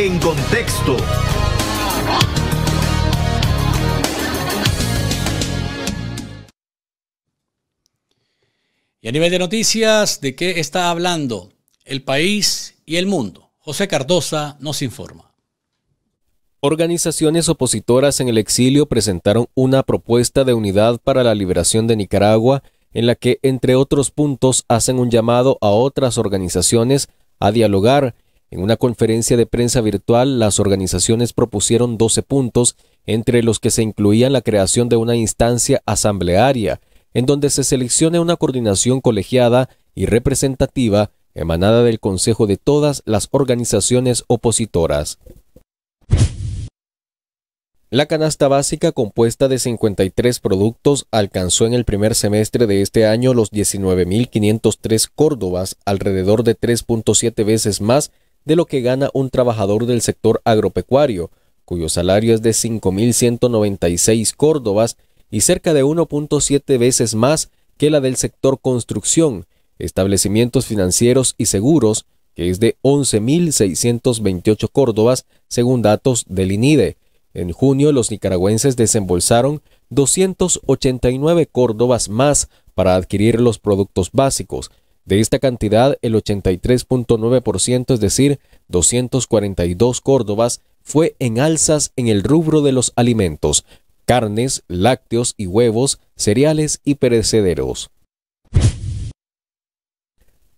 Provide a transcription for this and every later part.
en contexto. Y a nivel de noticias, ¿de qué está hablando el país y el mundo? José Cardosa nos informa. Organizaciones opositoras en el exilio presentaron una propuesta de unidad para la liberación de Nicaragua en la que, entre otros puntos, hacen un llamado a otras organizaciones a dialogar en una conferencia de prensa virtual, las organizaciones propusieron 12 puntos, entre los que se incluían la creación de una instancia asamblearia, en donde se seleccione una coordinación colegiada y representativa emanada del Consejo de todas las organizaciones opositoras. La canasta básica compuesta de 53 productos alcanzó en el primer semestre de este año los 19.503 córdobas, alrededor de 3.7 veces más de lo que gana un trabajador del sector agropecuario, cuyo salario es de 5.196 córdobas y cerca de 1.7 veces más que la del sector construcción, establecimientos financieros y seguros, que es de 11.628 córdobas, según datos del INIDE. En junio, los nicaragüenses desembolsaron 289 córdobas más para adquirir los productos básicos, de esta cantidad, el 83.9%, es decir, 242 Córdobas, fue en alzas en el rubro de los alimentos, carnes, lácteos y huevos, cereales y perecederos.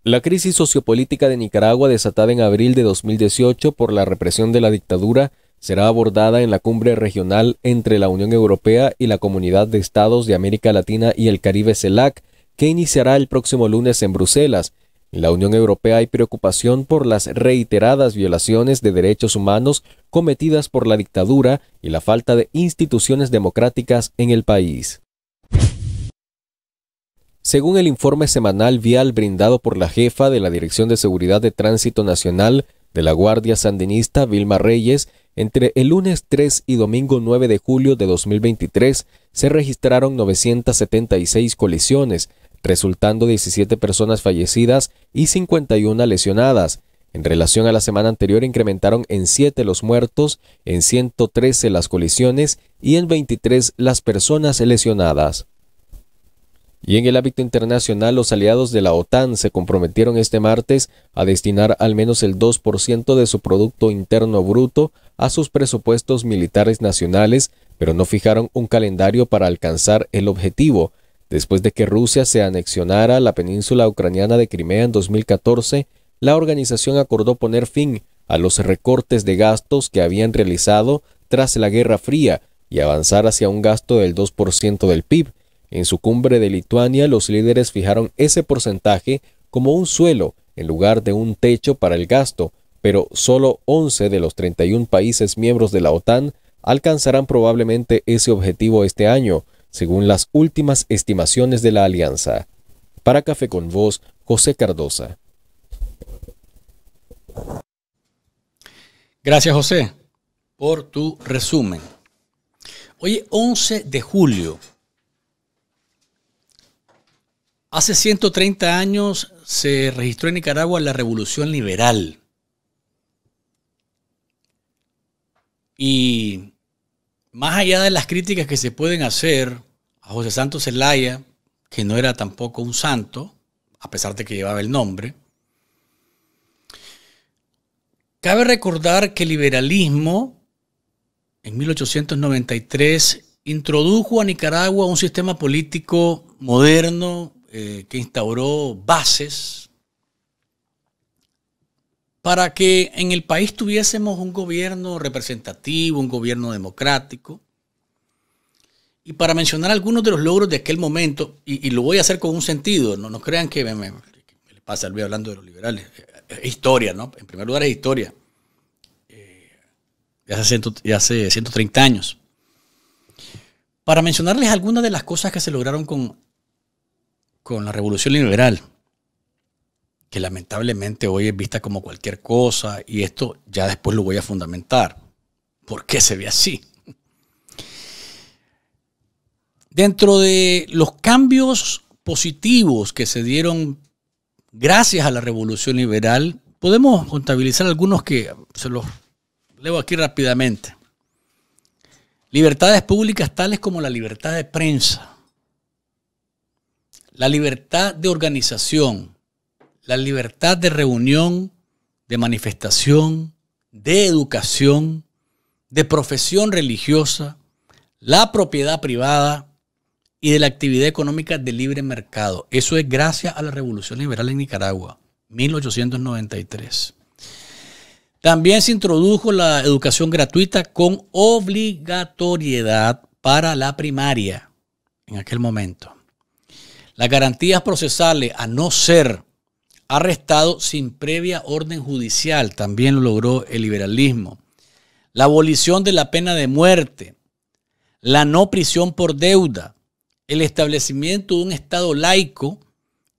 La crisis sociopolítica de Nicaragua desatada en abril de 2018 por la represión de la dictadura será abordada en la cumbre regional entre la Unión Europea y la Comunidad de Estados de América Latina y el Caribe CELAC, que iniciará el próximo lunes en Bruselas. En la Unión Europea hay preocupación por las reiteradas violaciones de derechos humanos cometidas por la dictadura y la falta de instituciones democráticas en el país. Según el informe semanal vial brindado por la jefa de la Dirección de Seguridad de Tránsito Nacional de la Guardia Sandinista, Vilma Reyes, entre el lunes 3 y domingo 9 de julio de 2023 se registraron 976 colisiones, resultando 17 personas fallecidas y 51 lesionadas. En relación a la semana anterior incrementaron en 7 los muertos, en 113 las colisiones y en 23 las personas lesionadas. Y en el ámbito internacional, los aliados de la OTAN se comprometieron este martes a destinar al menos el 2% de su Producto Interno Bruto a sus presupuestos militares nacionales, pero no fijaron un calendario para alcanzar el objetivo. Después de que Rusia se anexionara la península ucraniana de Crimea en 2014, la organización acordó poner fin a los recortes de gastos que habían realizado tras la Guerra Fría y avanzar hacia un gasto del 2% del PIB. En su cumbre de Lituania, los líderes fijaron ese porcentaje como un suelo en lugar de un techo para el gasto, pero solo 11 de los 31 países miembros de la OTAN alcanzarán probablemente ese objetivo este año, según las últimas estimaciones de la Alianza. Para Café con vos, José Cardosa. Gracias, José, por tu resumen. Hoy 11 de julio. Hace 130 años se registró en Nicaragua la Revolución Liberal. Y más allá de las críticas que se pueden hacer a José Santos Zelaya, que no era tampoco un santo, a pesar de que llevaba el nombre, cabe recordar que el liberalismo en 1893 introdujo a Nicaragua un sistema político moderno eh, que instauró bases para que en el país tuviésemos un gobierno representativo, un gobierno democrático. Y para mencionar algunos de los logros de aquel momento, y, lo voy a hacer con un sentido, no, crean que me, pasa hablando de los liberales, es historia, ¿no? En primer lugar es historia. Eh, ya, hace hace 130 años. Para mencionarles algunas de las cosas que se lograron con, con la revolución liberal que lamentablemente hoy es vista como cualquier cosa y esto ya después lo voy a fundamentar. ¿Por qué se ve así? Dentro de los cambios positivos que se dieron gracias a la revolución liberal, podemos contabilizar algunos que se los leo aquí rápidamente. Libertades públicas tales como la libertad de prensa, la libertad de organización, la libertad de reunión, de manifestación, de educación, de profesión religiosa, la propiedad privada y de la actividad económica de libre mercado. Eso es gracias a la Revolución Liberal en Nicaragua, 1893. También se introdujo la educación gratuita con obligatoriedad para la primaria en aquel momento. Las garantías procesales, a no ser arrestado sin previa orden judicial, también lo logró el liberalismo. La abolición de la pena de muerte, la no prisión por deuda, el establecimiento de un Estado laico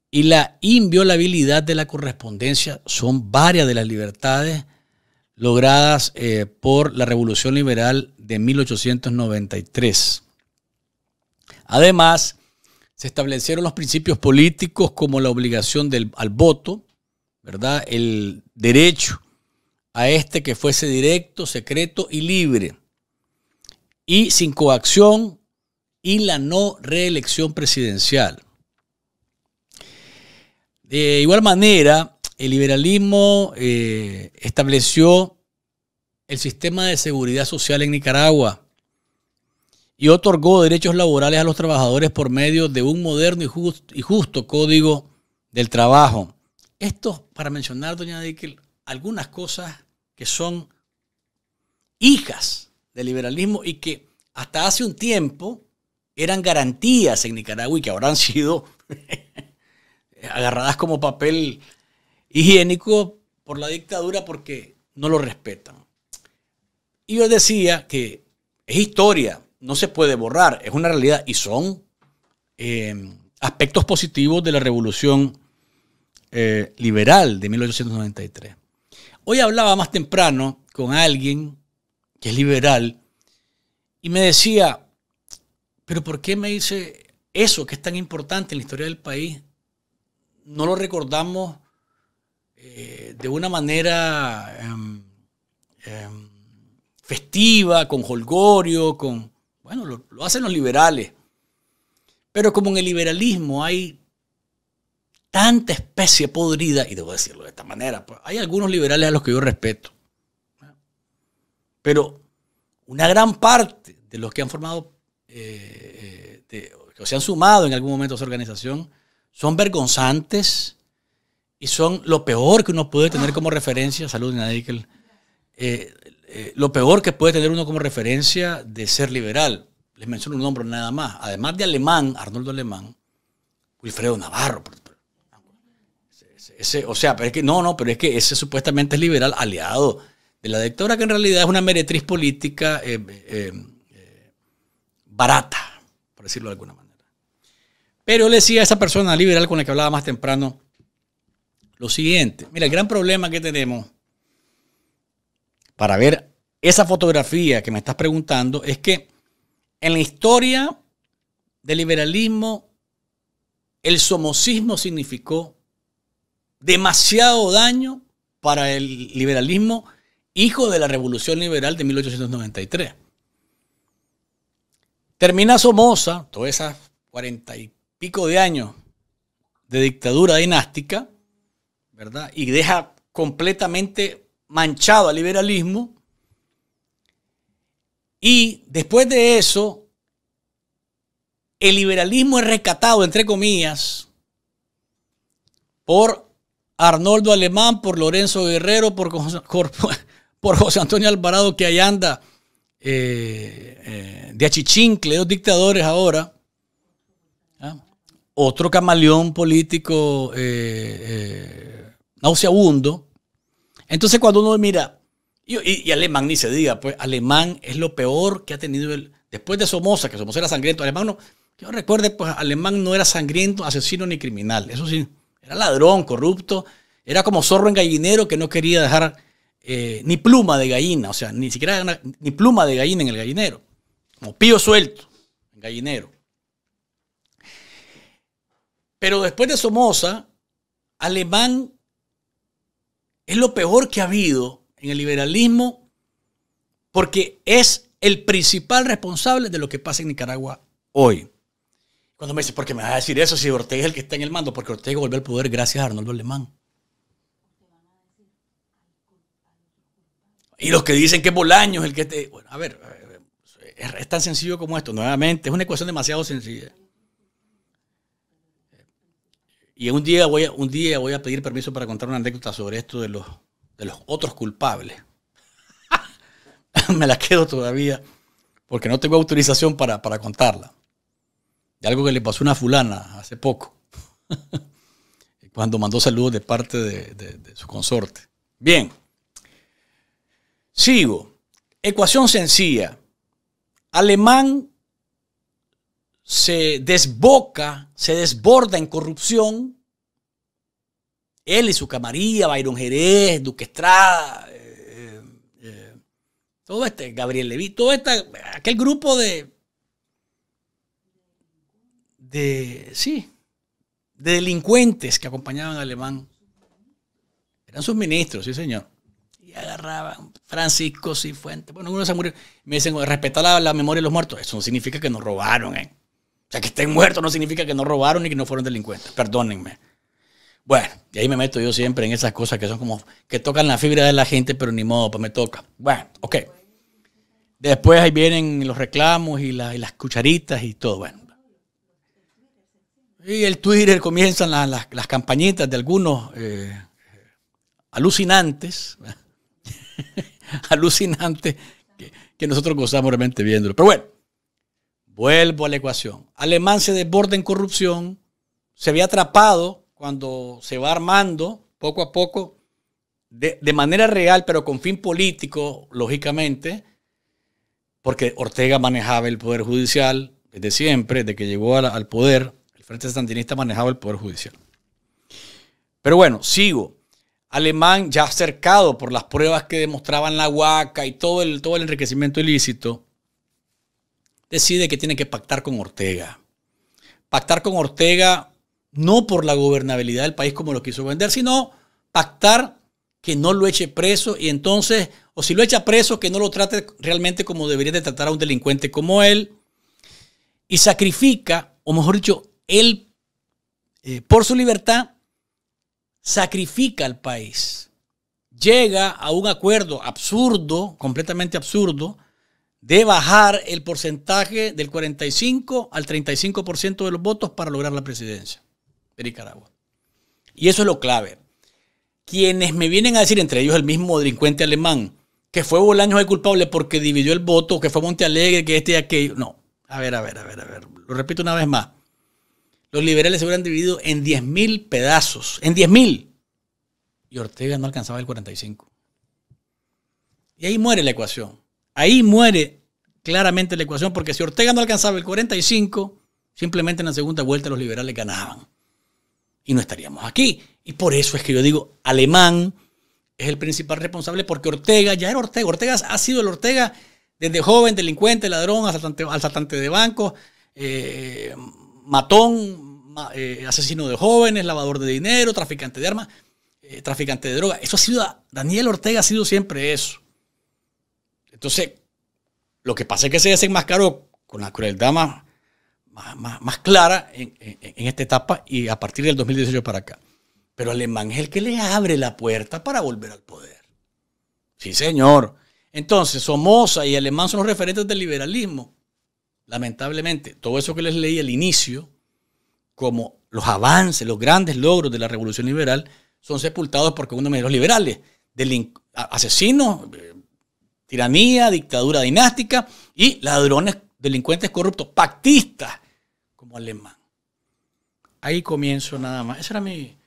y la inviolabilidad de la correspondencia son varias de las libertades logradas eh, por la Revolución Liberal de 1893. Además, se establecieron los principios políticos como la obligación del, al voto, ¿verdad? El derecho a este que fuese directo, secreto y libre. Y sin coacción y la no reelección presidencial. De igual manera, el liberalismo eh, estableció el sistema de seguridad social en Nicaragua y otorgó derechos laborales a los trabajadores por medio de un moderno y, justo código del trabajo. Esto, para mencionar, doña Dickel, algunas cosas que son hijas del liberalismo y que hasta hace un tiempo eran garantías en Nicaragua y que ahora han sido agarradas como papel higiénico por la dictadura porque no lo respetan. Y yo decía que es historia no se puede borrar, es una realidad y son eh, aspectos positivos de la revolución eh, liberal de 1893. Hoy hablaba más temprano con alguien que es liberal y me decía, pero ¿por qué me dice eso que es tan importante en la historia del país? No lo recordamos eh, de una manera em, em, festiva, con holgorio, con lo, hacen los liberales. Pero como en el liberalismo hay tanta especie podrida, y debo decirlo de esta manera, pues, hay algunos liberales a los que yo respeto, pero una gran parte de los que han formado, eh, que eh, se han sumado en algún momento a esa organización, son vergonzantes y son lo peor que uno puede tener como referencia, salud que eh, eh, lo peor que puede tener uno como referencia de ser liberal. Les menciono un nombre nada más. Además de Alemán, Arnoldo Alemán, Wilfredo Navarro. o sea, pero es que no, no, pero es que ese supuestamente es liberal aliado de la dictadura, que en realidad es una meretriz política eh, eh, barata, por decirlo de alguna manera. Pero le decía a esa persona liberal con la que hablaba más temprano lo siguiente. Mira, el gran problema que tenemos para ver esa fotografía que me estás preguntando es que en la historia del liberalismo, el somocismo significó demasiado daño para el liberalismo hijo de la Revolución Liberal de 1893. Termina Somoza, todas esas cuarenta y pico de años de dictadura dinástica, ¿verdad? Y deja completamente manchado al liberalismo. Y después de eso, el liberalismo es rescatado, entre comillas, por Arnoldo Alemán, por Lorenzo Guerrero, por, por José Antonio Alvarado, que ahí anda eh, eh, de achichincle, dos dictadores ahora. Otro camaleón político eh, nauseabundo. Entonces cuando uno mira, y, Alemán ni se diga, pues Alemán es lo peor que ha tenido el... Después de Somoza, que Somoza era sangriento, Alemán no... Yo recuerde, pues Alemán no era sangriento, asesino ni criminal. Eso sí, era ladrón, corrupto. Era como zorro en gallinero que no quería dejar eh, ni pluma de gallina. O sea, ni siquiera ni pluma de gallina en el gallinero. Como pío suelto en gallinero. Pero después de Somoza, Alemán es lo peor que ha habido en el liberalismo porque es el principal responsable de lo que pasa en Nicaragua hoy. Cuando me dice, ¿por qué me vas a decir eso si Ortega es el que está en el mando? Porque Ortega volvió al poder gracias a Arnoldo Alemán. Y los que dicen que es el que... Te... a ver, es tan sencillo como esto. Nuevamente, es una ecuación demasiado sencilla. Y un día, voy a, un día voy a pedir permiso para contar una anécdota sobre esto de los, de los otros culpables. Me la quedo todavía porque no tengo autorización para, contarla. De algo que le pasó a una fulana hace poco, cuando mandó saludos de parte de su consorte. Bien, sigo. Ecuación sencilla. Alemán se desboca, se desborda en corrupción. Él y su camarilla, Bayron Jerez, Duque Estrada, eh, eh, todo este, Gabriel Levy todo este, aquel grupo de, de, sí, de delincuentes que acompañaban a Alemán. Eran sus ministros, sí señor. Y agarraban Francisco Cifuentes. Bueno, uno se murió. Me dicen, respetar la memoria de los muertos. Eso no significa que nos robaron, ¿eh? O sea, que estén muertos no significa que no robaron ni que no fueron delincuentes. Perdónenme. Bueno, y ahí me meto yo siempre en esas cosas que son como que tocan la fibra de la gente, pero ni modo, pues me toca. Bueno, ok. Después ahí vienen los reclamos y, las cucharitas y todo. Bueno. Y el Twitter comienzan las campañitas de algunos eh, alucinantes. alucinantes que nosotros gozamos realmente viéndolo. Pero bueno, Vuelvo a la ecuación. Alemán se desborda en corrupción, se ve atrapado cuando se va armando poco a poco, de, manera real, pero con fin político, lógicamente, porque Ortega manejaba el Poder Judicial desde siempre, desde que llegó al poder, el Frente Sandinista manejaba el Poder Judicial. Pero bueno, sigo. Alemán ya acercado por las pruebas que demostraban la huaca y todo el, todo el enriquecimiento ilícito, decide que tiene que pactar con Ortega. Pactar con Ortega no por la gobernabilidad del país como lo quiso vender, sino pactar que no lo eche preso y entonces, o si lo echa preso, que no lo trate realmente como debería de tratar a un delincuente como él. Y sacrifica, o mejor dicho, él, eh, por su libertad, sacrifica al país. Llega a un acuerdo absurdo, completamente absurdo, de bajar el porcentaje del 45 al 35% de los votos para lograr la presidencia de Nicaragua. Y eso es lo clave. Quienes me vienen a decir, entre ellos el mismo delincuente alemán, que fue Bolaños el culpable porque dividió el voto, que fue Montealegre, que este y aquello. No, a ver, a ver, a ver, a ver. Lo repito una vez más. Los liberales se hubieran dividido en 10.000 pedazos, en 10.000. Y Ortega no alcanzaba el 45. Y ahí muere la ecuación. Ahí muere claramente la ecuación, porque si Ortega no alcanzaba el 45, simplemente en la segunda vuelta los liberales ganaban. Y no estaríamos aquí. Y por eso es que yo digo, alemán es el principal responsable, porque Ortega ya era Ortega. Ortega ha sido el Ortega desde joven, delincuente, ladrón, asaltante, de bancos, eh, matón, eh, asesino de jóvenes, lavador de dinero, traficante de armas, eh, traficante de droga. Eso ha sido, Daniel Ortega ha sido siempre eso. Entonces, lo que pasa es que se desenmascaró con la crueldad más, más, clara en, esta etapa y a partir del 2018 para acá. Pero Alemán es el que le abre la puerta para volver al poder. Sí, señor. Entonces, Somoza y Alemán son los referentes del liberalismo. Lamentablemente, todo eso que les leí al inicio, como los avances, los grandes logros de la revolución liberal, son sepultados por uno de los liberales, asesinos, eh, tiranía, dictadura dinástica y ladrones, delincuentes corruptos, pactistas como alemán. Ahí comienzo nada más. Ese era mi,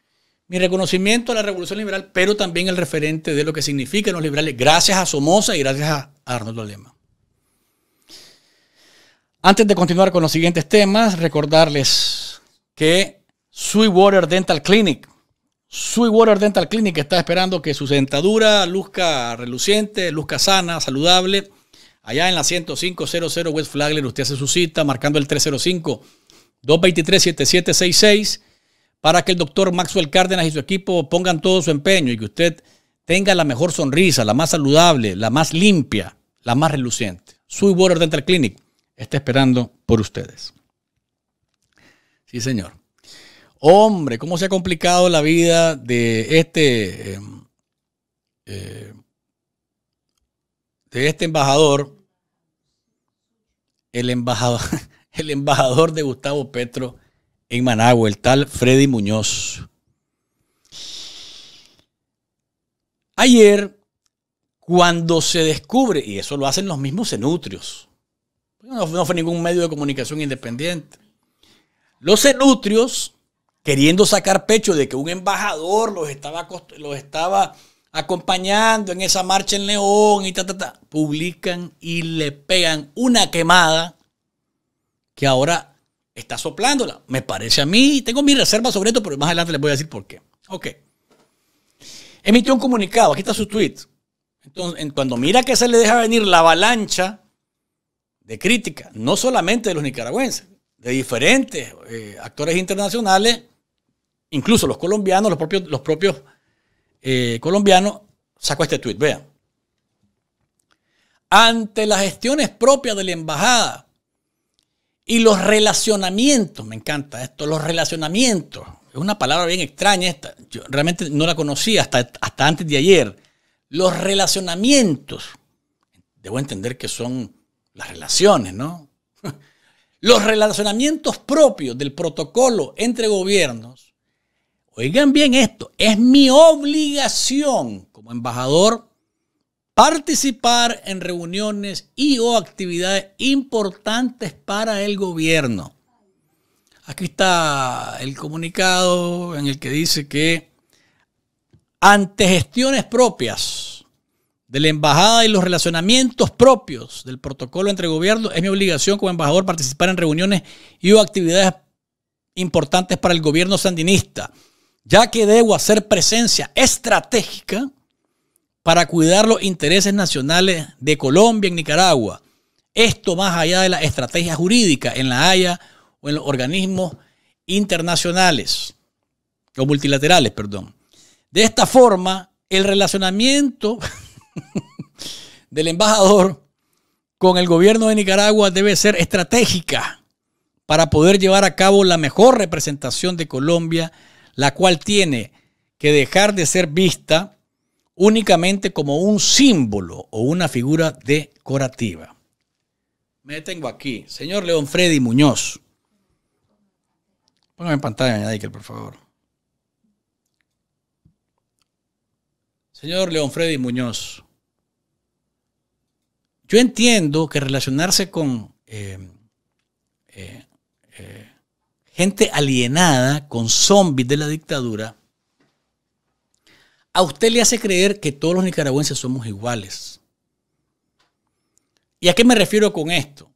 mi reconocimiento a la revolución liberal, pero también el referente de lo que significan los liberales, gracias a Somoza y gracias a Arnoldo Alemán. Antes de continuar con los siguientes temas, recordarles que Sweetwater Dental Clinic Water Dental Clinic está esperando que su dentadura luzca reluciente, luzca sana, saludable. Allá en la 10500 West Flagler, usted hace su cita marcando el 305-223-7766 para que el doctor Maxwell Cárdenas y su equipo pongan todo su empeño y que usted tenga la mejor sonrisa, la más saludable, la más limpia, la más reluciente. Water Dental Clinic está esperando por ustedes. Sí, señor. Hombre, cómo se ha complicado la vida de este, em, eh, de este embajador, el embajador, el embajador de Gustavo Petro en Managua, el tal Freddy Muñoz. Ayer, cuando se descubre, y eso lo hacen los mismos cenutrios, no, no fue ningún medio de comunicación independiente, los cenutrios queriendo sacar pecho de que un embajador los estaba, los estaba acompañando en esa marcha en León y ta, ta, ta, publican y le pegan una quemada que ahora está soplándola. Me parece a mí, tengo mi reserva sobre esto, pero más adelante les voy a decir por qué. Ok. Emitió un comunicado, aquí está su tweet. Entonces, cuando mira que se le deja venir la avalancha de crítica, no solamente de los nicaragüenses, de diferentes eh, actores internacionales, incluso los colombianos, los propios, los propios eh, colombianos, sacó este tuit, vean. Ante las gestiones propias de la embajada y los relacionamientos, me encanta esto, los relacionamientos, es una palabra bien extraña esta, yo realmente no la conocía hasta, hasta antes de ayer, los relacionamientos, debo entender que son las relaciones, ¿no? Los relacionamientos propios del protocolo entre gobiernos Oigan bien esto, es mi obligación como embajador participar en reuniones y o actividades importantes para el gobierno. Aquí está el comunicado en el que dice que ante gestiones propias de la embajada y los relacionamientos propios del protocolo entre gobiernos, es mi obligación como embajador participar en reuniones y o actividades importantes para el gobierno sandinista ya que debo hacer presencia estratégica para cuidar los intereses nacionales de Colombia en Nicaragua. Esto más allá de la estrategia jurídica en la Haya o en los organismos internacionales o multilaterales, perdón. De esta forma, el relacionamiento del embajador con el gobierno de Nicaragua debe ser estratégica para poder llevar a cabo la mejor representación de Colombia la cual tiene que dejar de ser vista únicamente como un símbolo o una figura decorativa. Me detengo aquí. Señor León Freddy Muñoz. Póngame en pantalla, Michael, por favor. Señor León Freddy Muñoz. Yo entiendo que relacionarse con eh, gente alienada con zombies de la dictadura, a usted le hace creer que todos los nicaragüenses somos iguales. ¿Y a qué me refiero con esto?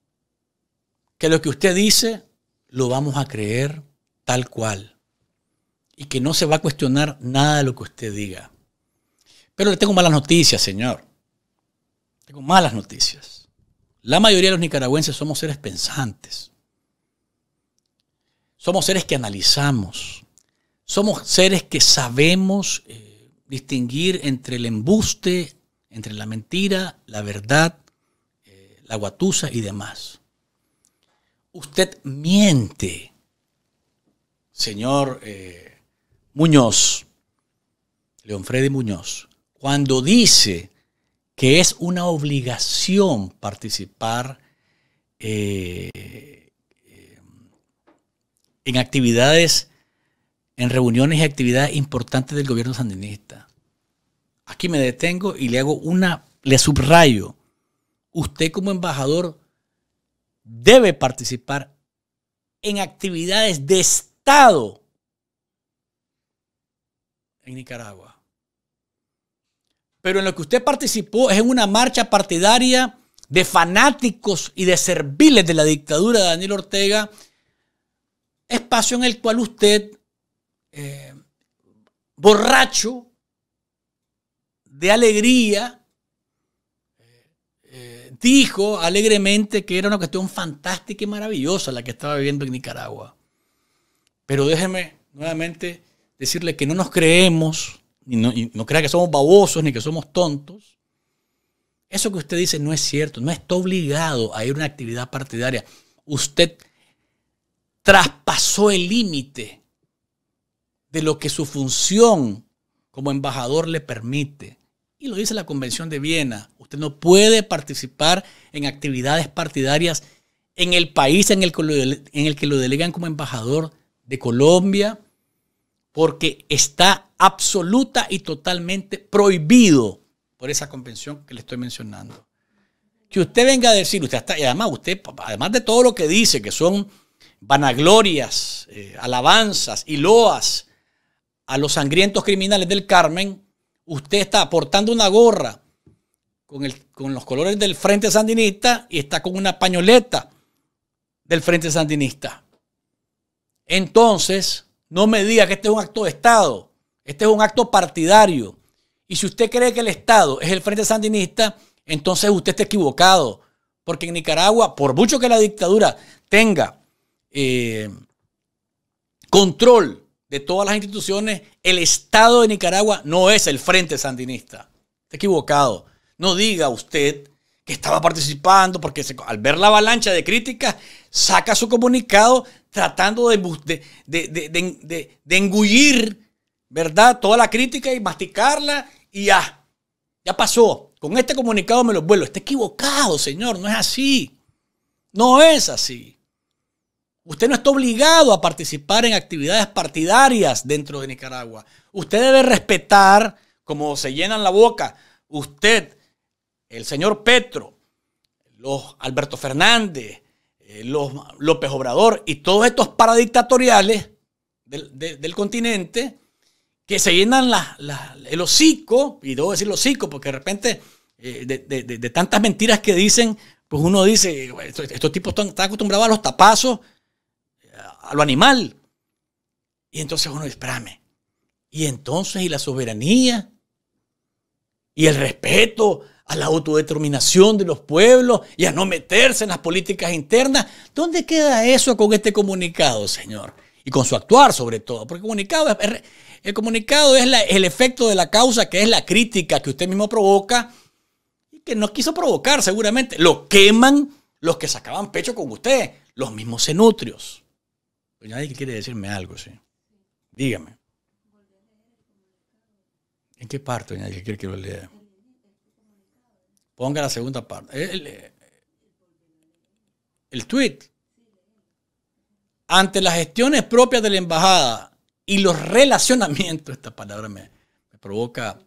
Que lo que usted dice lo vamos a creer tal cual y que no se va a cuestionar nada de lo que usted diga. Pero le tengo malas noticias, señor. Tengo malas noticias. La mayoría de los nicaragüenses somos seres pensantes. Somos seres que analizamos. Somos seres que sabemos eh, distinguir entre el embuste, entre la mentira, la verdad, eh, la guatusa y demás. Usted miente, señor eh, Muñoz, León Freddy Muñoz, cuando dice que es una obligación participar en actividades, en reuniones y actividades importantes del gobierno sandinista. Aquí me detengo y le hago una, le subrayo. Usted como embajador debe participar en actividades de Estado en Nicaragua. Pero en lo que usted participó es en una marcha partidaria de fanáticos y de serviles de la dictadura de Daniel Ortega espacio en el cual usted, eh, borracho, de alegría, eh, eh, dijo alegremente que era una cuestión fantástica y maravillosa la que estaba viviendo en Nicaragua. Pero déjeme nuevamente decirle que no nos creemos, no, no crea que somos babosos ni que somos tontos. Eso que usted dice no es cierto, no está obligado a ir a una actividad partidaria. Usted traspasó el límite de lo que su función como embajador le permite. Y lo dice la Convención de Viena. Usted no puede participar en actividades partidarias en el país en el que lo, delegan como embajador de Colombia, porque está absoluta y totalmente prohibido por esa convención que le estoy mencionando. Que usted venga a decir, usted está, y además usted, además de todo lo que dice, que son vanaglorias, eh, alabanzas y loas a los sangrientos criminales del Carmen, usted está aportando una gorra con, con los colores del Frente Sandinista y está con una pañoleta del Frente Sandinista. Entonces, no me diga que este es un acto de Estado, este es un acto partidario. Y si usted cree que el Estado es el Frente Sandinista, entonces usted está equivocado. Porque en Nicaragua, por mucho que la dictadura tenga eh, control de todas las instituciones, el Estado de Nicaragua no es el Frente Sandinista. Está equivocado. No diga usted que estaba participando, porque al ver la avalancha de críticas, saca su comunicado tratando de, engullir, ¿verdad? Toda la crítica y masticarla y ya. Ya pasó. Con este comunicado me lo vuelvo Está equivocado, señor. No es así. No es así. Usted no está obligado a participar en actividades partidarias dentro de Nicaragua. Usted debe respetar, como se llenan la boca, usted, el señor Petro, los Alberto Fernández, eh, los López Obrador y todos estos paradictatoriales del, del continente que se llenan el hocico, y debo decir hocico porque de repente eh, de, tantas mentiras que dicen, pues uno dice, estos, tipos están, acostumbrados a los tapazos a lo animal. Y entonces uno, espérame. Y entonces, ¿y la soberanía? ¿Y el respeto a la autodeterminación de los pueblos y a no meterse en las políticas internas? ¿Dónde queda eso con este comunicado, señor? Y con su actuar sobre todo, porque el comunicado es, el, comunicado es el efecto de la causa, que es la crítica que usted mismo provoca y que no quiso provocar seguramente. Lo queman los que sacaban pecho con usted, los mismos cenutrios. Doña pues Nadie quiere decirme algo, sí. Dígame. ¿En qué parte, doña Nadie, quiere que lo lea? Ponga la segunda parte. Eh, eh, el, tweet. Ante las gestiones propias de la embajada y los relacionamientos, esta palabra me, me provoca.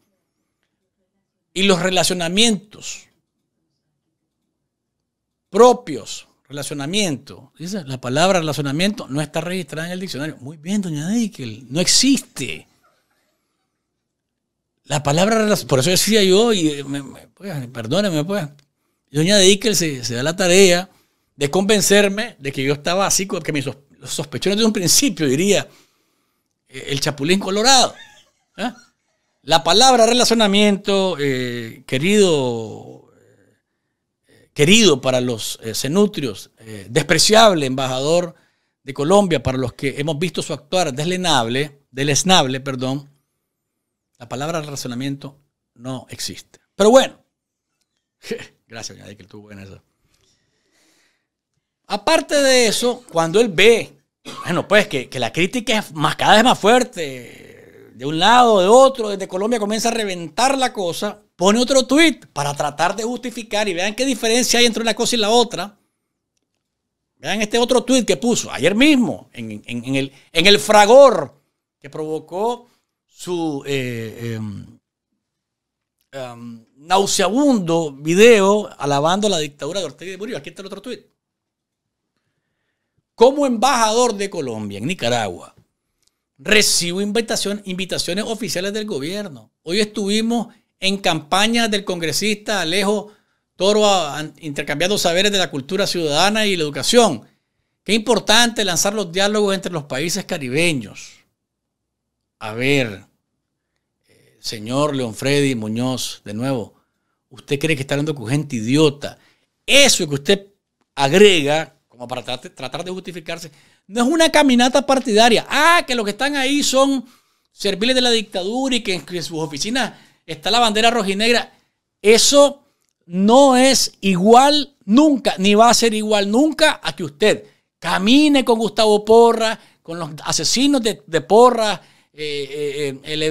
Y los relacionamientos propios Relacionamiento. la palabra relacionamiento no está registrada en el diccionario. Muy bien, doña Deikel, no existe. La palabra, por eso decía yo, y eh, me, pues, perdóname, pues. doña Deikel se, da la tarea de convencerme de que yo estaba así, que me sospechó desde un principio, diría, eh, el chapulín colorado. ¿eh? La palabra relacionamiento, querido querido para los cenutrios, eh, eh, despreciable embajador de Colombia para los que hemos visto su actuar deslenable, deleznable, perdón, la palabra razonamiento no existe. Pero bueno, gracias, que estuvo en eso. Aparte de eso, cuando él ve, bueno, pues que, la crítica es más, cada vez más fuerte, de un lado, de otro, desde Colombia comienza a reventar la cosa, pone otro tweet para tratar de justificar y vean qué diferencia hay entre una cosa y la otra. Vean este otro tweet que puso ayer mismo en, el, fragor que provocó su eh, em, em, nauseabundo video alabando la dictadura de Ortega y de Murillo. Aquí está el otro tweet Como embajador de Colombia en Nicaragua, recibo invitación, invitaciones oficiales del gobierno. Hoy estuvimos en campaña del congresista Alejo Toro intercambiando saberes de la cultura ciudadana y la educación. Qué importante lanzar los diálogos entre los países caribeños. A ver, eh, señor León Muñoz, de nuevo, usted cree que está hablando con gente idiota. Eso que usted agrega para tratar de justificarse. No es una caminata partidaria. Ah, que los que están ahí son serviles de la dictadura y que en sus oficinas está la bandera rojinegra. Eso no es igual nunca, ni va a ser igual nunca a que usted camine con Gustavo Porra, con los asesinos de, Porra, eh, eh, el,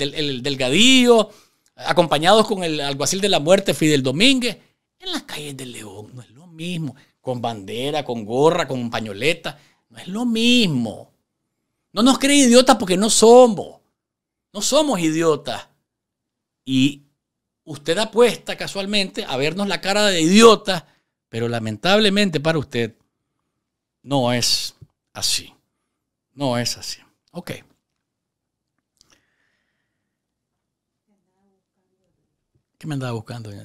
el, Delgadillo, acompañados con el alguacil de la muerte Fidel Domínguez en las calles del León no es lo mismo. Con bandera, con gorra, con pañoleta. No es lo mismo. No nos creen idiotas porque no somos. No somos idiotas. Y usted apuesta casualmente a vernos la cara de idiota, pero lamentablemente para usted no es así. No es así. Ok. ¿Qué me andaba buscando? Doña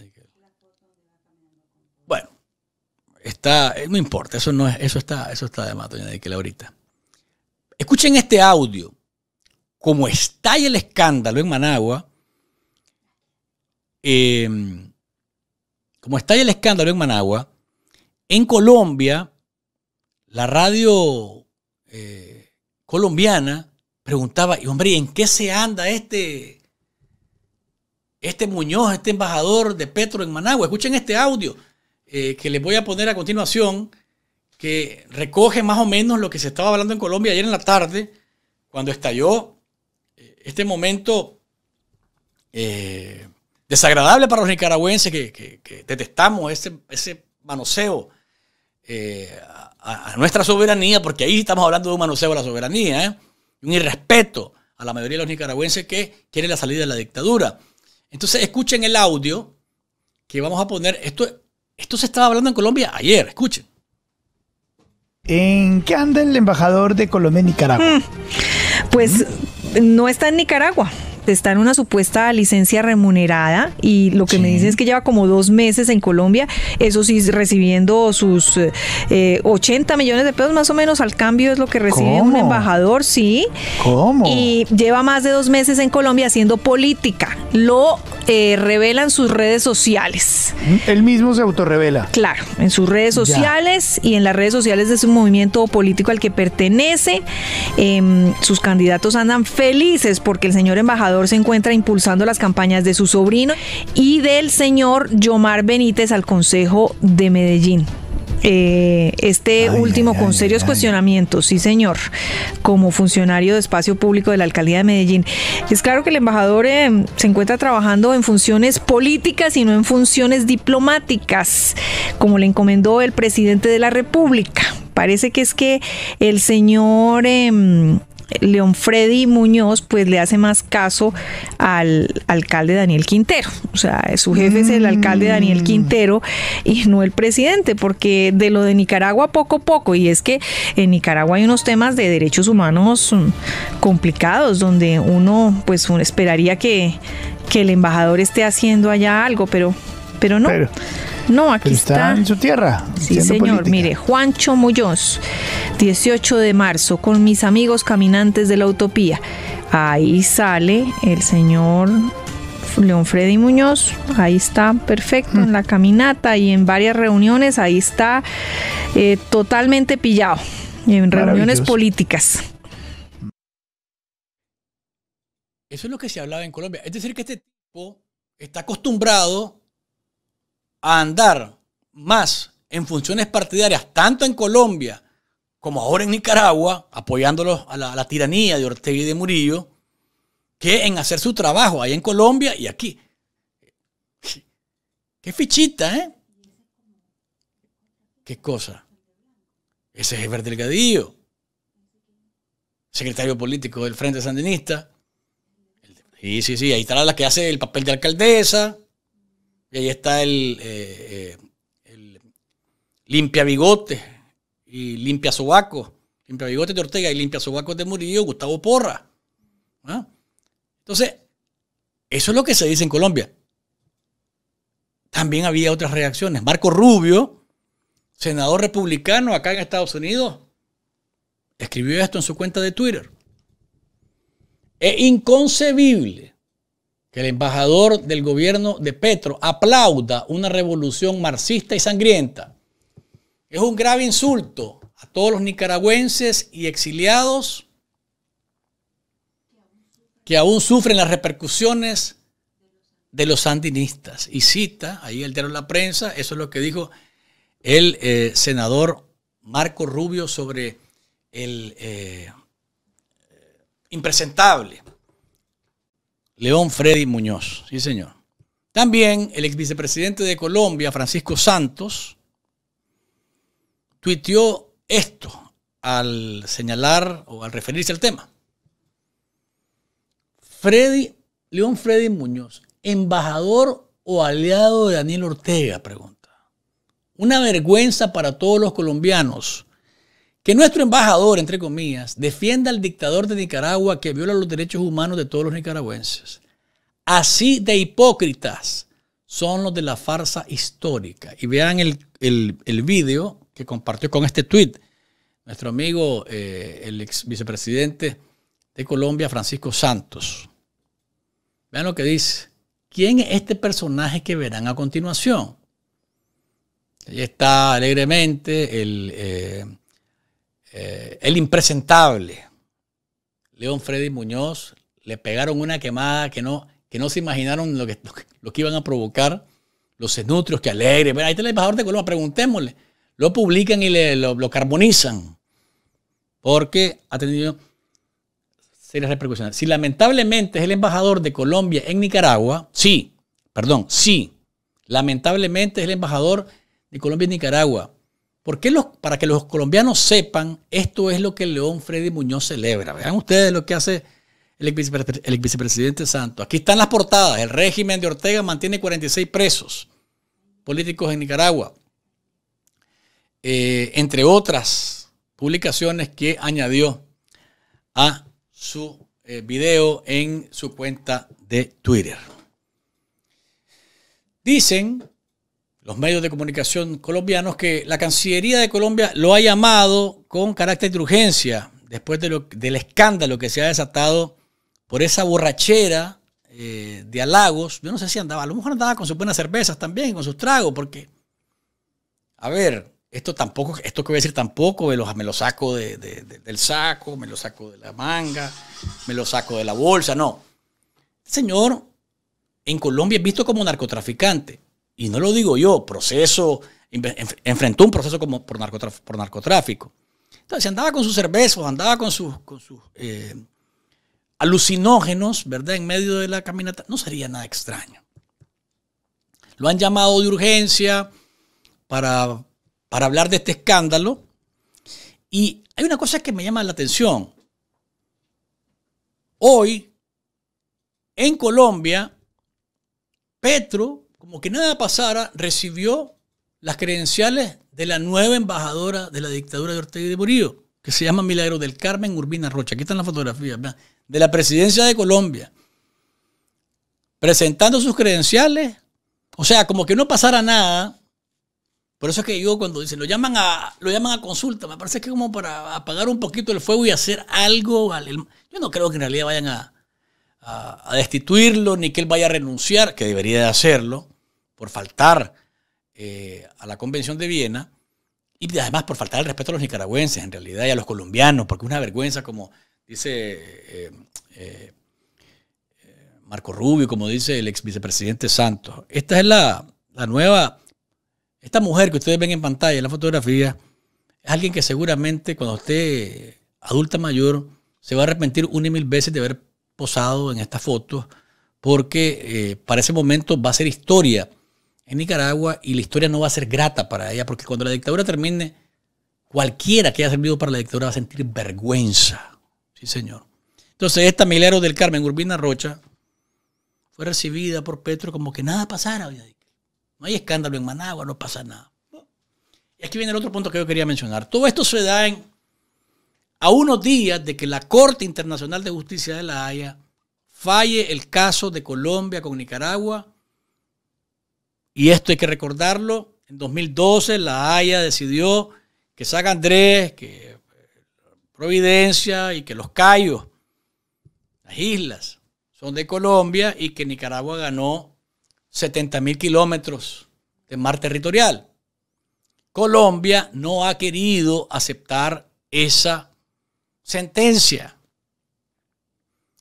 Está, eh, no importa, eso no es, eso está, eso está de más, doña Dequila ahorita. Escuchen este audio. Como está el escándalo en Managua, em, como está el escándalo en Managua, en Colombia, la radio eh, colombiana preguntaba, y hombre, ¿en qué se anda este, este Muñoz, este embajador de Petro en Managua? Escuchen este audio. Eh, que les voy a poner a continuación, que recoge más o menos lo que se estaba hablando en Colombia ayer en la tarde, cuando estalló eh, este momento eh, desagradable para los nicaragüenses que, detestamos ese, ese manoseo a, nuestra soberanía, porque ahí estamos hablando de un manoseo a la soberanía, ¿eh? un irrespeto a la mayoría de los nicaragüenses que quieren la salida de la dictadura. Entonces escuchen el audio que vamos a poner. Esto es esto se estaba hablando en Colombia ayer, escuchen. ¿En qué anda el embajador de Colombia en Nicaragua? Mm. Pues no está en Nicaragua está en una supuesta licencia remunerada y lo que me dicen es que lleva como dos meses en Colombia, eso sí, recibiendo sus 80 eh, millones de pesos más o menos al cambio es lo que recibe un embajador, sí. ¿Cómo? Y lleva más de dos meses en Colombia haciendo política. Lo eh, revelan sus redes sociales. Él mismo se autorrevela. Claro, en sus redes sociales y en las redes sociales de su movimiento político al que pertenece. Em, sus candidatos andan felices porque el señor embajador se encuentra impulsando las campañas de su sobrino y del señor Yomar Benítez al Consejo de Medellín. Eh, este último con serios cuestionamientos, sí señor, como funcionario de espacio público de la alcaldía de Medellín. Es claro que el embajador eh, se encuentra trabajando en funciones políticas y no en funciones diplomáticas, como le encomendó el presidente de la República. Parece que es que el señor em, Leonfredi Freddy Muñoz pues le hace más caso al alcalde Daniel Quintero. O sea, su jefe es el alcalde mm. Daniel Quintero y no el presidente, porque de lo de Nicaragua poco a poco, y es que en Nicaragua hay unos temas de derechos humanos complicados, donde uno pues esperaría que, que el embajador esté haciendo allá algo, pero pero no. no, aquí está, en su tierra. Sí, señor. Mire, Juancho Muñoz, 18 de marzo, con mis amigos caminantes de la utopía. Ahí sale el señor León Freddy Muñoz, ahí está, perfecto, en mm. la caminata y en varias reuniones, ahí está eh, totalmente pillado, en reuniones políticas. Eso es lo que se hablaba en Colombia. Es decir, que este tipo está acostumbrado a andar más en funciones partidarias, tanto en Colombia como ahora en Nicaragua, apoyándolos a la, tiranía de Ortega y de Murillo, que en hacer su trabajo ahí en Colombia y aquí. Qué fichita, ¿eh? ¿Qué cosa? Ese es Delgadillo, secretario político del Frente Sandinista. Sí, sí, sí, ahí está la que hace el papel de alcaldesa. Y ahí está eh, eh, el, limpia bigote y limpia sobaco. Limpia bigote de Ortega y limpia sobaco de Murillo, Gustavo Porra. Entonces, eso es lo que se dice en Colombia. También había otras reacciones. Marco Rubio, senador republicano acá en Estados Unidos, escribió esto en su cuenta de Twitter. Es inconcebible el embajador del gobierno de Petro aplauda una revolución marxista y sangrienta. Es un grave insulto a todos los nicaragüenses y exiliados que aún sufren las repercusiones de los sandinistas. Y cita, ahí el diario La Prensa, eso es lo que dijo el eh, senador Marco Rubio sobre el eh, impresentable León Freddy Muñoz, sí señor. También el ex vicepresidente de Colombia, Francisco Santos, tuiteó esto al señalar o al referirse al tema. Freddy, León Freddy Muñoz, embajador o aliado de Daniel Ortega, pregunta. Una vergüenza para todos los colombianos que nuestro embajador, entre comillas, defienda al dictador de Nicaragua que viola los derechos humanos de todos los nicaragüenses. Así de hipócritas son los de la farsa histórica. Y vean el, el, video que compartió con este tuit nuestro amigo, eh, el ex vicepresidente de Colombia, Francisco Santos. Vean lo que dice. ¿Quién es este personaje que verán a continuación? Ahí está alegremente el... Eh, eh, el impresentable, León Freddy Muñoz, le pegaron una quemada que no, que no se imaginaron lo que, lo iban a provocar. Los cenutrios, que alegre. Pero ahí está el embajador de Colombia, preguntémosle. Lo publican y lo, carbonizan. Porque ha tenido serias repercusiones. Si lamentablemente es el embajador de Colombia en Nicaragua, sí, perdón, sí, lamentablemente es el embajador de Colombia en Nicaragua. Porque los, para que los colombianos sepan, esto es lo que León Freddy Muñoz celebra. Vean ustedes lo que hace el, vicepresidente Santos. Aquí están las portadas. El régimen de Ortega mantiene 46 presos políticos en Nicaragua. Eh, entre otras publicaciones que añadió a su eh, video en su cuenta de Twitter. Dicen los medios de comunicación colombianos que la Cancillería de Colombia lo ha llamado con carácter de urgencia después de del escándalo que se ha desatado por esa borrachera eh, de halagos. Yo no sé si andaba, a lo mejor andaba con sus buenas cervezas también, con sus tragos, porque, a ver, esto tampoco, esto que voy a decir tampoco, me lo, saco del saco, me lo saco de la manga, me lo saco de la bolsa, no. señor en Colombia es visto como narcotraficante y no lo digo yo, proceso, enfrentó un proceso como por, por, narcotráfico. Entonces andaba con sus cervezos, andaba con sus, sus eh, alucinógenos, ¿verdad? En medio de la caminata, no sería nada extraño. Lo han llamado de urgencia para, para hablar de este escándalo. Y hay una cosa que me llama la atención. Hoy, en Colombia, Petro como que nada pasara, recibió las credenciales de la nueva embajadora de la dictadura de Ortega y de Murillo, que se llama Milagro del Carmen Urbina Rocha. Aquí están las fotografías, de la presidencia de Colombia, presentando sus credenciales. O sea, como que no pasara nada. Por eso es que yo cuando dicen, lo llaman a, lo llaman a consulta, me parece que como para apagar un poquito el fuego y hacer algo. Yo no creo que en realidad vayan a, a, destituirlo, ni que él vaya a renunciar, que debería de hacerlo, por faltar eh, a la Convención de Viena, y además por faltar el respeto a los nicaragüenses, en realidad, y a los colombianos, porque es una vergüenza, como dice eh, eh, Marco Rubio, como dice el ex vicepresidente Santos. Esta es la, la nueva, esta mujer que ustedes ven en pantalla, en la fotografía, es alguien que seguramente cuando usted adulta mayor se va a arrepentir una y mil veces de haber posado en esta foto, porque eh, para ese momento va a ser historia en Nicaragua y la historia no va a ser grata para ella, porque cuando la dictadura termine, cualquiera que haya servido para la dictadura va a sentir vergüenza. Sí, señor. Entonces, esta Milero del Carmen, Urbina Rocha, fue recibida por Petro como que nada pasara. No hay escándalo en Managua, no pasa nada. Y aquí viene el otro punto que yo quería mencionar. Todo esto se da en a unos días de que la Corte Internacional de Justicia de La Haya falle el caso de Colombia con Nicaragua. Y esto hay que recordarlo. En 2012 La Haya decidió que San Andrés, que Providencia y que Los Cayos, las islas, son de Colombia y que Nicaragua ganó 70 mil kilómetros de mar territorial. Colombia no ha querido aceptar esa sentencia.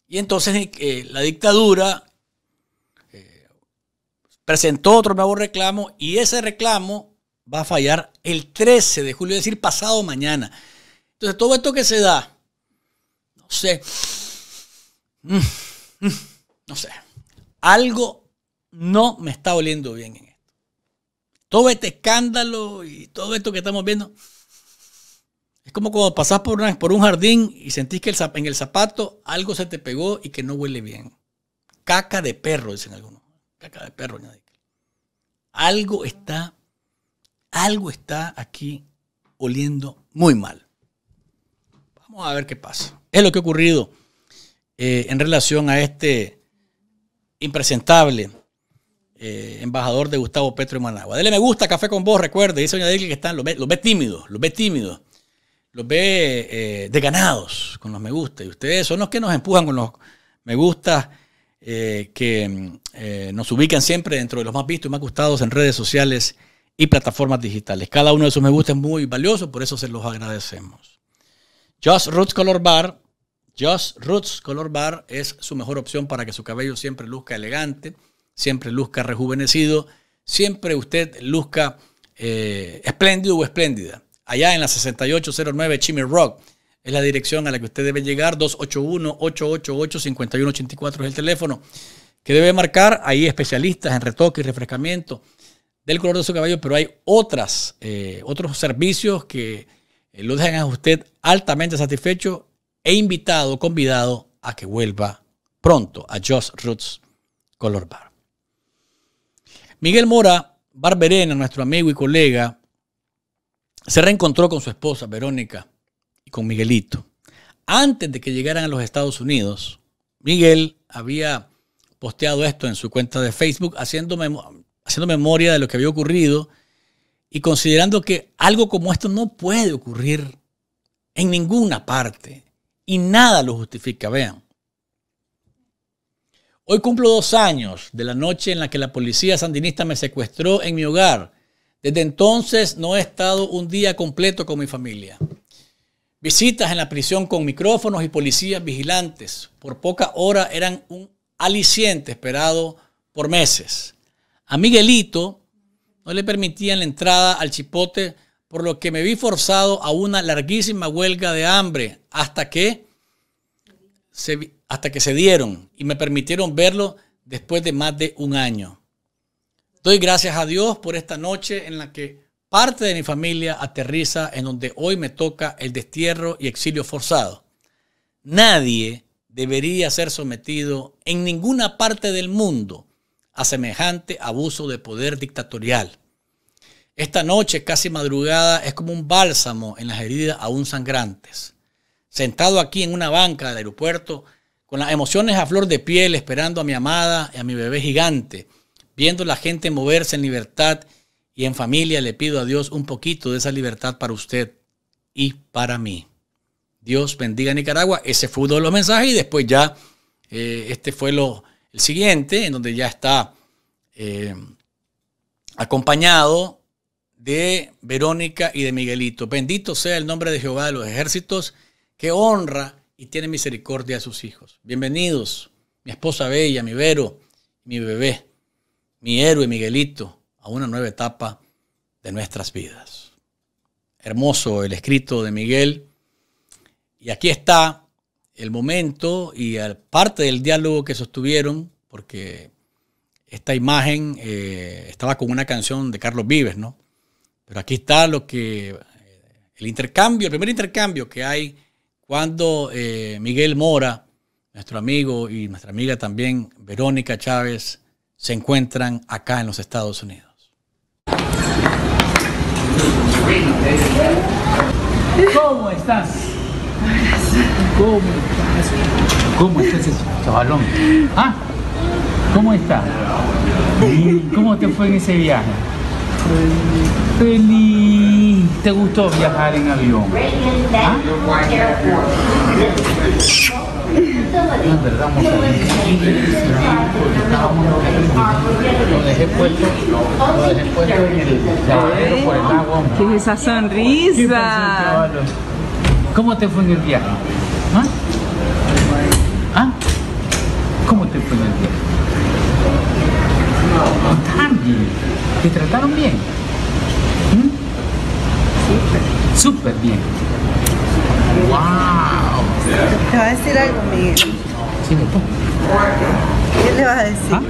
Y entonces eh, la dictadura eh, presentó otro nuevo reclamo y ese reclamo va a fallar el 13 de julio, es decir, pasado mañana. Entonces todo esto que se da, no sé, mm, mm, no sé, algo no me está oliendo bien en esto. Todo este escándalo y todo esto que estamos viendo, es como cuando pasás por, por un jardín y sentís que en el zapato algo se te pegó y que no huele bien. Caca de perro, dicen algunos. Caca de perro, Algo está, algo está aquí oliendo muy mal. Vamos a ver qué pasa. Es lo que ha ocurrido eh, en relación a este impresentable eh, embajador de Gustavo Petro en Managua. Dele me gusta, café con vos, recuerde, dice doña que están, los ve, los ve tímidos, los ve tímidos los ve eh, de ganados con los me gusta. Y ustedes son los que nos empujan con los me gusta eh, que mm, eh, nos ubican siempre dentro de los más vistos y más gustados en redes sociales y plataformas digitales. Cada uno de sus me gusta es muy valioso, por eso se los agradecemos. Just Roots Color Bar. Just Roots Color Bar es su mejor opción para que su cabello siempre luzca elegante, siempre luzca rejuvenecido, siempre usted luzca espléndido o espléndida allá en la 6809 Chimmy Rock. Es la dirección a la que usted debe llegar, 281-888-5184 es el teléfono que debe marcar. Hay especialistas en retoque y refrescamiento del color de su cabello, pero hay otras, eh, otros servicios que eh, lo dejan a usted altamente satisfecho e invitado, convidado a que vuelva pronto a Just Roots Color Bar. Miguel Mora Barberena, nuestro amigo y colega, se reencontró con su esposa Verónica y con Miguelito. Antes de que llegaran a los Estados Unidos, Miguel había posteado esto en su cuenta de Facebook, haciendo, haciendo memoria de lo que había ocurrido y considerando que algo como esto no puede ocurrir en ninguna parte y nada lo justifica. Vean. Hoy cumplo dos años de la noche en la que la policía sandinista me secuestró en mi hogar desde entonces no he estado un día completo con mi familia. Visitas en la prisión con micrófonos y policías vigilantes por poca hora eran un aliciente esperado por meses. A Miguelito no le permitían la entrada al chipote, por lo que me vi forzado a una larguísima huelga de hambre hasta que se, hasta que se dieron y me permitieron verlo después de más de un año. Doy gracias a Dios por esta noche en la que parte de mi familia aterriza en donde hoy me toca el destierro y exilio forzado. Nadie debería ser sometido en ninguna parte del mundo a semejante abuso de poder dictatorial. Esta noche casi madrugada es como un bálsamo en las heridas aún sangrantes. Sentado aquí en una banca del aeropuerto, con las emociones a flor de piel, esperando a mi amada y a mi bebé gigante, viendo la gente moverse en libertad y en familia, le pido a Dios un poquito de esa libertad para usted y para mí. Dios bendiga a Nicaragua. Ese fue uno de los mensajes y después ya eh, este fue lo, el siguiente, en donde ya está eh, acompañado de Verónica y de Miguelito. Bendito sea el nombre de Jehová de los ejércitos, que honra y tiene misericordia a sus hijos. Bienvenidos, mi esposa bella, mi Vero, mi bebé mi héroe Miguelito, a una nueva etapa de nuestras vidas. Hermoso el escrito de Miguel. Y aquí está el momento y parte del diálogo que sostuvieron, porque esta imagen eh, estaba con una canción de Carlos Vives, ¿no? Pero aquí está lo que, eh, el intercambio, el primer intercambio que hay cuando eh, Miguel Mora, nuestro amigo y nuestra amiga también, Verónica Chávez, se encuentran acá en los Estados Unidos. ¿Cómo estás? ¿Cómo estás? ¿Cómo estás, chavalón? ¿Ah? ¿Cómo estás? ¿Cómo te fue en ese viaje? Feliz. ¿Te gustó viajar en avión? ¿Ah? lo dejé puesto, por el ¿Qué esa sonrisa? ¿Cómo te fue en el día? ¿Ah? ¿Ah? ¿Cómo te fue en el viaje? ¿Te trataron bien? ¿Mm? Súper bien. ¡Wow! Te va a decir algo, Miguel. Sí, ¿Qué le vas a decir? ¿Ah?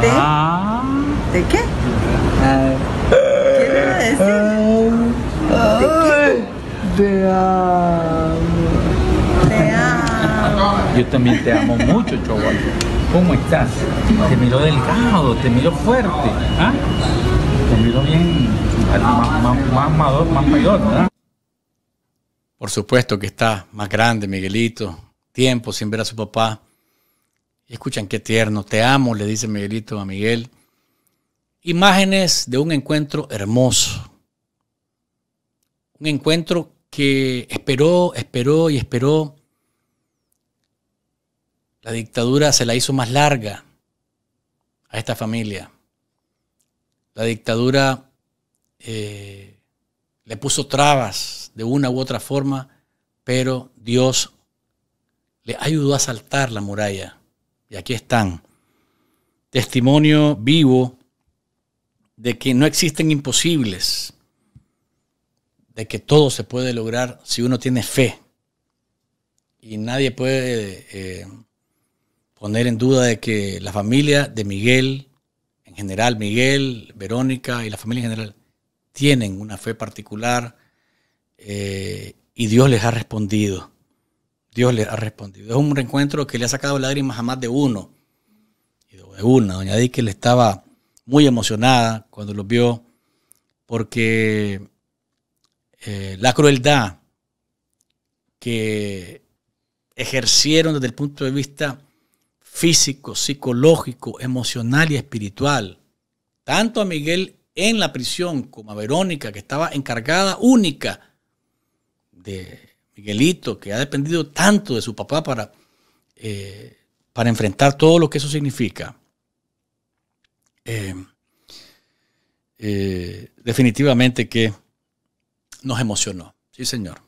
De, uh, ¿De? qué? ¿Qué le vas a decir? ¿De qué? te amo. Yo también te amo mucho, chaval. ¿Cómo estás? Te miro delgado, te miro fuerte. ¿Ah? bien mayor, Por supuesto que está más grande, Miguelito. Tiempo sin ver a su papá. escuchan qué tierno, te amo, le dice Miguelito a Miguel. Imágenes de un encuentro hermoso. Un encuentro que esperó, esperó y esperó. La dictadura se la hizo más larga a esta familia. La dictadura eh, le puso trabas de una u otra forma, pero Dios le ayudó a saltar la muralla. Y aquí están. Testimonio vivo de que no existen imposibles, de que todo se puede lograr si uno tiene fe. Y nadie puede eh, poner en duda de que la familia de Miguel general, Miguel, Verónica y la familia en general, tienen una fe particular eh, y Dios les ha respondido. Dios les ha respondido. Es un reencuentro que le ha sacado lágrimas a más de uno. una, doña que le estaba muy emocionada cuando los vio porque eh, la crueldad que ejercieron desde el punto de vista físico, psicológico, emocional y espiritual, tanto a Miguel en la prisión como a Verónica, que estaba encargada única de Miguelito, que ha dependido tanto de su papá para, eh, para enfrentar todo lo que eso significa. Eh, eh, definitivamente que nos emocionó. Sí, señor.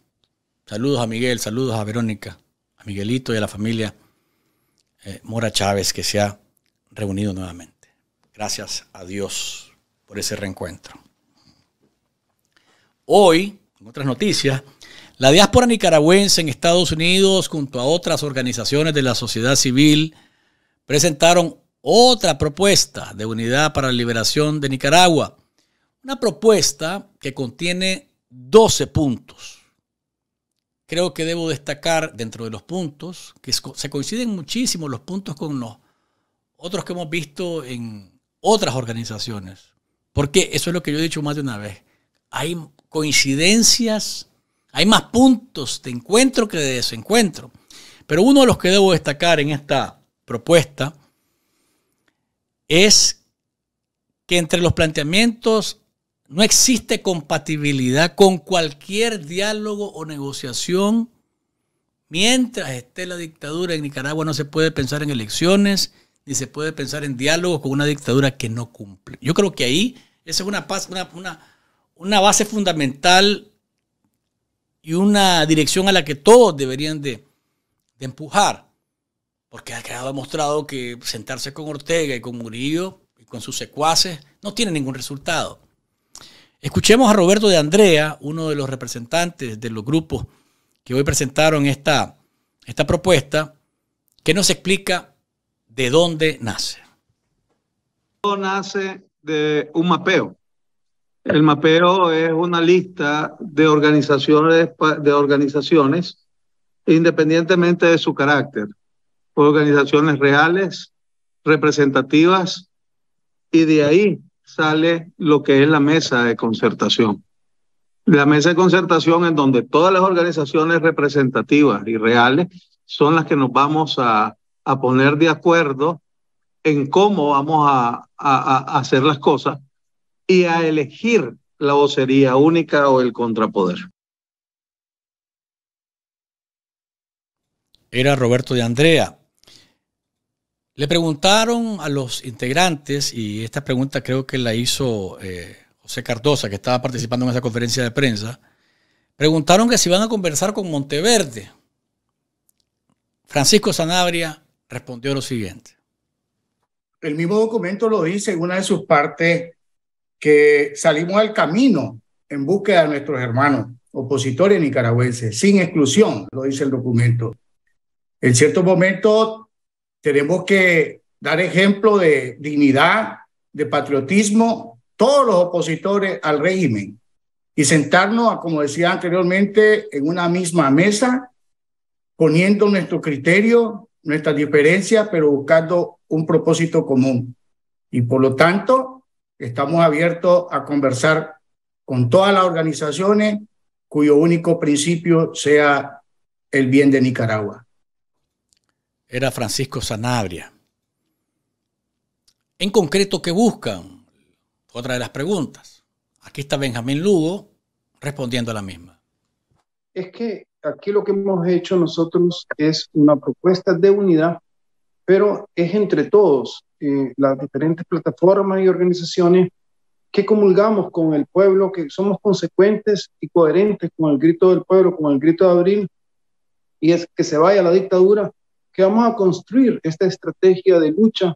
Saludos a Miguel, saludos a Verónica, a Miguelito y a la familia eh, Mora Chávez que se ha reunido nuevamente. Gracias a Dios por ese reencuentro. Hoy, en otras noticias, la diáspora nicaragüense en Estados Unidos junto a otras organizaciones de la sociedad civil presentaron otra propuesta de unidad para la liberación de Nicaragua. Una propuesta que contiene 12 puntos creo que debo destacar dentro de los puntos, que se coinciden muchísimo los puntos con los otros que hemos visto en otras organizaciones. Porque eso es lo que yo he dicho más de una vez. Hay coincidencias, hay más puntos de encuentro que de desencuentro. Pero uno de los que debo destacar en esta propuesta es que entre los planteamientos no existe compatibilidad con cualquier diálogo o negociación. Mientras esté la dictadura en Nicaragua no se puede pensar en elecciones ni se puede pensar en diálogo con una dictadura que no cumple. Yo creo que ahí esa es una, una, base fundamental y una dirección a la que todos deberían de, empujar. Porque ha quedado demostrado que sentarse con Ortega y con Murillo y con sus secuaces no tiene ningún resultado. Escuchemos a Roberto de Andrea, uno de los representantes de los grupos que hoy presentaron esta, esta propuesta, que nos explica de dónde nace. nace de un mapeo. El mapeo es una lista de organizaciones, de organizaciones independientemente de su carácter, organizaciones reales, representativas, y de ahí sale lo que es la mesa de concertación. La mesa de concertación en donde todas las organizaciones representativas y reales son las que nos vamos a, a poner de acuerdo en cómo vamos a, a, a hacer las cosas y a elegir la vocería única o el contrapoder. Era Roberto de Andrea, le preguntaron a los integrantes, y esta pregunta creo que la hizo eh, José Cardosa, que estaba participando en esa conferencia de prensa, preguntaron que si van a conversar con Monteverde. Francisco Sanabria respondió lo siguiente. El mismo documento lo dice en una de sus partes que salimos al camino en búsqueda de nuestros hermanos opositores nicaragüenses, sin exclusión, lo dice el documento. En cierto momento... Tenemos que dar ejemplo de dignidad, de patriotismo, todos los opositores al régimen y sentarnos, como decía anteriormente, en una misma mesa, poniendo nuestro criterio, nuestras diferencias, pero buscando un propósito común. Y por lo tanto, estamos abiertos a conversar con todas las organizaciones cuyo único principio sea el bien de Nicaragua era Francisco Sanabria. En concreto, ¿qué buscan? Otra de las preguntas. Aquí está Benjamín Lugo respondiendo a la misma. Es que aquí lo que hemos hecho nosotros es una propuesta de unidad, pero es entre todos, eh, las diferentes plataformas y organizaciones que comulgamos con el pueblo, que somos consecuentes y coherentes con el grito del pueblo, con el grito de abril, y es que se vaya la dictadura, que vamos a construir esta estrategia de lucha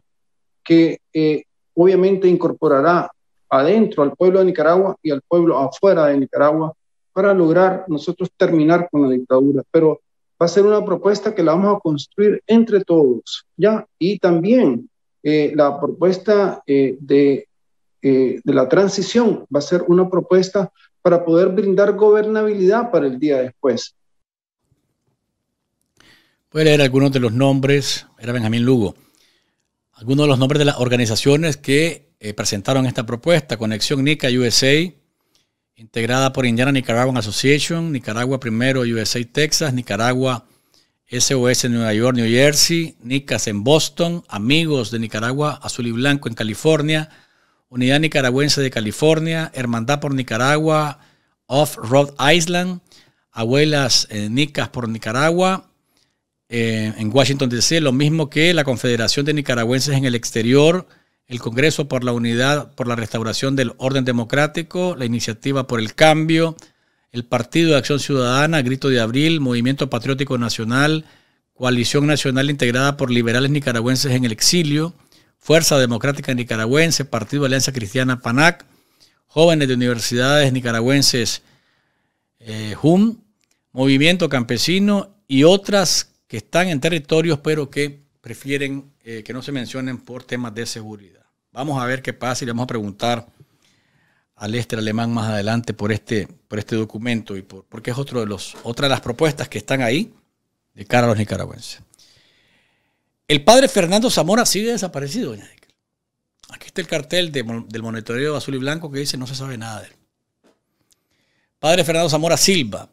que eh, obviamente incorporará adentro al pueblo de Nicaragua y al pueblo afuera de Nicaragua para lograr nosotros terminar con la dictadura. Pero va a ser una propuesta que la vamos a construir entre todos, ¿ya? Y también eh, la propuesta eh, de, de la transición va a ser una propuesta para poder brindar gobernabilidad para el día después. Voy leer algunos de los nombres, era Benjamín Lugo, algunos de los nombres de las organizaciones que eh, presentaron esta propuesta. Conexión NICA USA, integrada por Indiana Nicaraguan Association, Nicaragua Primero USA Texas, Nicaragua SOS en Nueva York, New Jersey, NICAS en Boston, Amigos de Nicaragua Azul y Blanco en California, Unidad Nicaragüense de California, Hermandad por Nicaragua, Off Road Island, Abuelas eh, Nicas por Nicaragua, eh, en Washington, D.C., lo mismo que la Confederación de Nicaragüenses en el Exterior, el Congreso por la Unidad, por la Restauración del Orden Democrático, la Iniciativa por el Cambio, el Partido de Acción Ciudadana, Grito de Abril, Movimiento Patriótico Nacional, Coalición Nacional integrada por liberales nicaragüenses en el exilio, Fuerza Democrática Nicaragüense, Partido Alianza Cristiana PANAC, Jóvenes de Universidades Nicaragüenses eh, JUM, Movimiento Campesino y otras que están en territorios, pero que prefieren eh, que no se mencionen por temas de seguridad. Vamos a ver qué pasa y le vamos a preguntar al este Alemán más adelante por este, por este documento y por, porque es otro de los, otra de las propuestas que están ahí de cara a los nicaragüenses. El padre Fernando Zamora sigue desaparecido, doña Aquí está el cartel del monitoreo azul y blanco que dice no se sabe nada de él. Padre Fernando Zamora Silva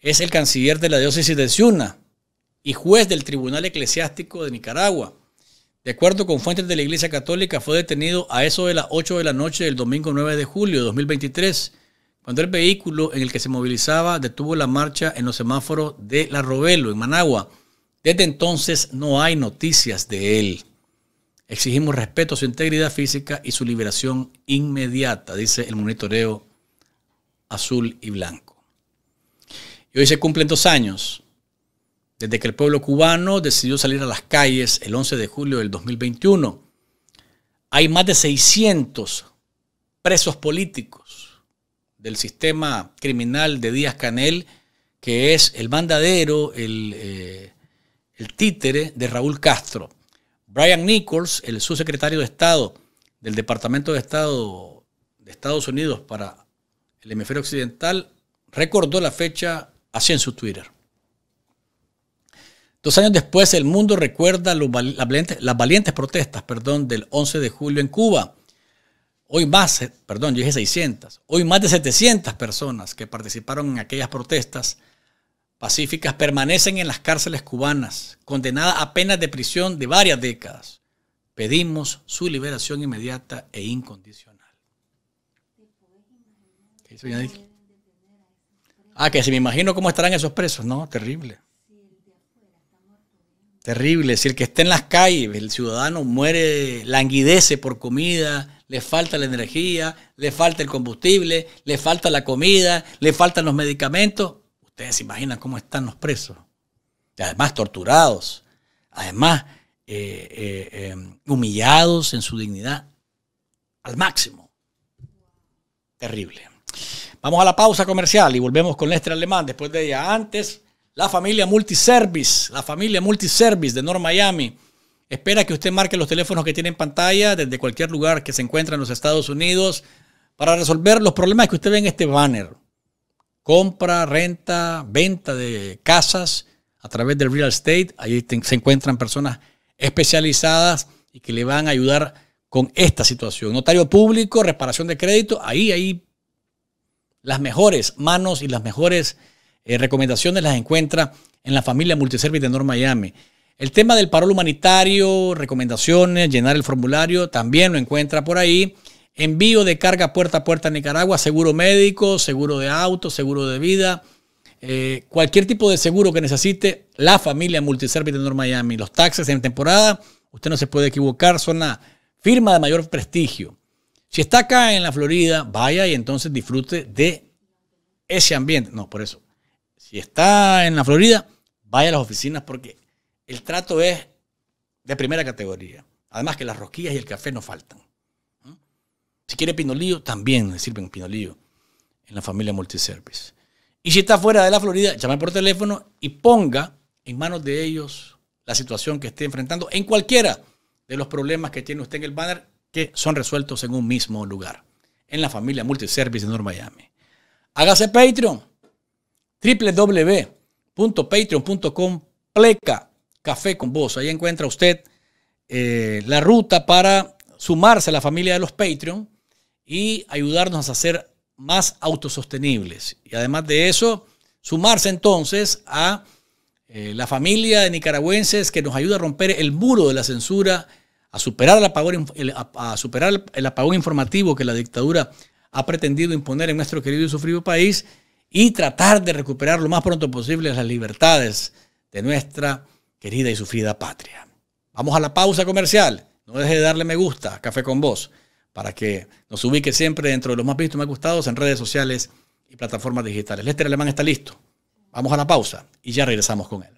es el canciller de la diócesis de Ciuna, y juez del Tribunal Eclesiástico de Nicaragua. De acuerdo con fuentes de la Iglesia Católica, fue detenido a eso de las 8 de la noche del domingo 9 de julio de 2023, cuando el vehículo en el que se movilizaba detuvo la marcha en los semáforos de La Robelo, en Managua. Desde entonces no hay noticias de él. Exigimos respeto a su integridad física y su liberación inmediata, dice el monitoreo azul y blanco. Y hoy se cumplen dos años desde que el pueblo cubano decidió salir a las calles el 11 de julio del 2021. Hay más de 600 presos políticos del sistema criminal de Díaz Canel, que es el mandadero, eh, el, títere de Raúl Castro. Brian Nichols, el subsecretario de Estado del Departamento de Estado de Estados Unidos para el hemisferio occidental, recordó la fecha así en su Twitter. Dos años después, el mundo recuerda las, valientes, protestas perdón, del 11 de julio en Cuba. Hoy más, eh, perdón, yo dije 600, hoy más de 700 personas que participaron en aquellas protestas pacíficas permanecen en las cárceles cubanas, condenadas a penas de prisión de varias décadas. Pedimos su liberación inmediata e incondicional. Ah, que si me imagino cómo estarán esos presos, ¿no? Terrible. Terrible. Si el que está en las calles, el ciudadano muere, languidece por comida, le falta la energía, le falta el combustible, le falta la comida, le faltan los medicamentos. Ustedes se imaginan cómo están los presos. además, torturados. Además, eh, eh, eh, humillados en su dignidad al máximo. Terrible. Vamos a la pausa comercial y volvemos con extra Alemán después de ella. Antes. La familia Multiservice, la familia Multiservice de North Miami, espera que usted marque los teléfonos que tiene en pantalla desde cualquier lugar que se encuentre en los Estados Unidos para resolver los problemas que usted ve en este banner. Compra, renta, venta de casas a través del real estate. Ahí se encuentran personas especializadas y que le van a ayudar con esta situación. Notario público, reparación de crédito, ahí, ahí las mejores manos y las mejores eh, recomendaciones las encuentra en la familia Multiservice de North Miami. El tema del parol humanitario, recomendaciones, llenar el formulario, también lo encuentra por ahí. Envío de carga puerta a puerta a Nicaragua, seguro médico, seguro de auto, seguro de vida, eh, cualquier tipo de seguro que necesite la familia Multiservice de North Miami. Los taxes en temporada, usted no se puede equivocar, son la firma de mayor prestigio. Si está acá en la Florida, vaya y entonces disfrute de ese ambiente. No, por eso si está en la Florida, vaya a las oficinas porque el trato es de primera categoría. Además que las rosquillas y el café no faltan. ¿Mm? Si quiere pinolillo, también le sirven pinolillo en la familia multiservice. Y si está fuera de la Florida, llame por teléfono y ponga en manos de ellos la situación que esté enfrentando en cualquiera de los problemas que tiene usted en el banner que son resueltos en un mismo lugar, en la familia multiservice de North Miami. Hágase Patreon www.patreon.com pleca café con vos. Ahí encuentra usted eh, la ruta para sumarse a la familia de los Patreon y ayudarnos a ser más autosostenibles. Y además de eso, sumarse entonces a eh, la familia de nicaragüenses que nos ayuda a romper el muro de la censura, a superar a superar el apagón informativo que la dictadura ha pretendido imponer en nuestro querido y sufrido país y tratar de recuperar lo más pronto posible las libertades de nuestra querida y sufrida patria. Vamos a la pausa comercial. No deje de darle me gusta Café con Vos para que nos ubique siempre dentro de los más vistos y más gustados en redes sociales y plataformas digitales. Lester Alemán está listo. Vamos a la pausa y ya regresamos con él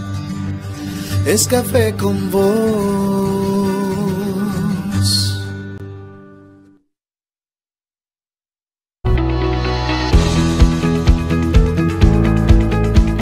es café con vos.